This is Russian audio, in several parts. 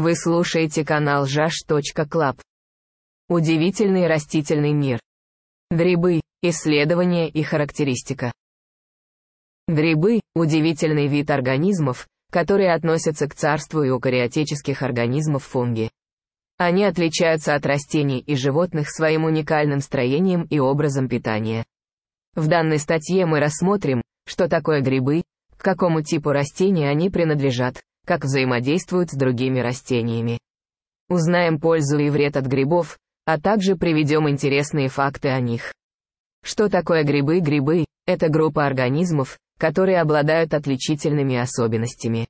Вы слушаете канал jash.club. Удивительный растительный мир. Грибы, исследования и характеристика. Грибы – удивительный вид организмов, которые относятся к царству эукариотических организмов фунги. Они отличаются от растений и животных своим уникальным строением и образом питания. В данной статье мы рассмотрим, что такое грибы, к какому типу растений они принадлежат, как взаимодействуют с другими растениями. Узнаем пользу и вред от грибов, а также приведем интересные факты о них. Что такое грибы? Грибы – это группа организмов, которые обладают отличительными особенностями.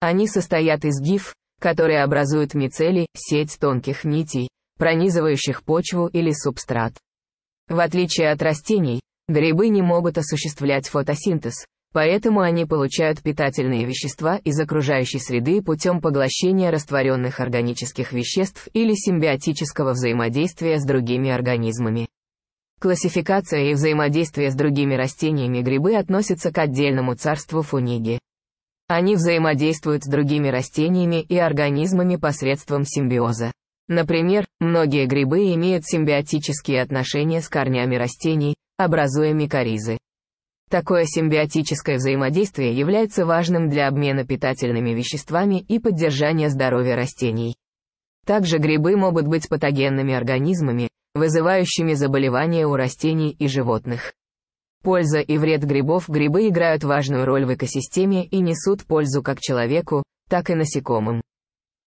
Они состоят из гиф, которые образуют мицелий, сеть тонких нитей, пронизывающих почву или субстрат. В отличие от растений, грибы не могут осуществлять фотосинтез, Поэтому они получают питательные вещества из окружающей среды путем поглощения растворенных органических веществ или симбиотического взаимодействия с другими организмами. Классификация и взаимодействие с другими растениями грибы относятся к отдельному царству фуниги. Они взаимодействуют с другими растениями и организмами посредством симбиоза. Например, многие грибы имеют симбиотические отношения с корнями растений, образуя микоризы. Такое симбиотическое взаимодействие является важным для обмена питательными веществами и поддержания здоровья растений. Также грибы могут быть патогенными организмами, вызывающими заболевания у растений и животных. Польза и вред грибов Грибы играют важную роль в экосистеме и несут пользу как человеку, так и насекомым.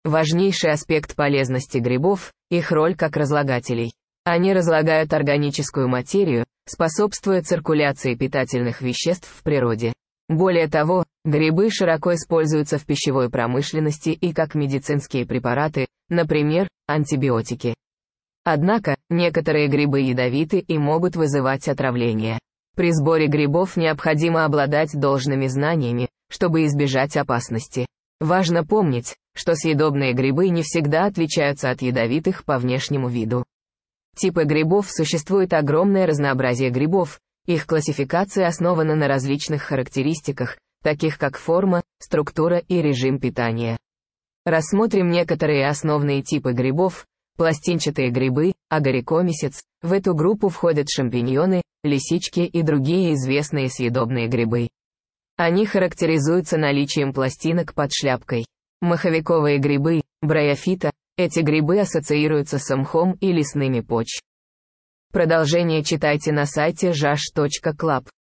Важнейший аспект полезности грибов – их роль как разлагателей. Они разлагают органическую материю, способствуя циркуляции питательных веществ в природе. Более того, грибы широко используются в пищевой промышленности и как медицинские препараты, например, антибиотики. Однако, некоторые грибы ядовиты и могут вызывать отравление. При сборе грибов необходимо обладать должными знаниями, чтобы избежать опасности. Важно помнить, что съедобные грибы не всегда отличаются от ядовитых по внешнему виду. Типы грибов существует огромное разнообразие грибов. Их классификация основана на различных характеристиках, таких как форма, структура и режим питания. Рассмотрим некоторые основные типы грибов, пластинчатые грибы, агарикомисец. в эту группу входят шампиньоны, лисички и другие известные съедобные грибы. Они характеризуются наличием пластинок под шляпкой. Маховиковые грибы, браеофита, эти грибы ассоциируются с мхом и лесными поч. Продолжение читайте на сайте jash.club.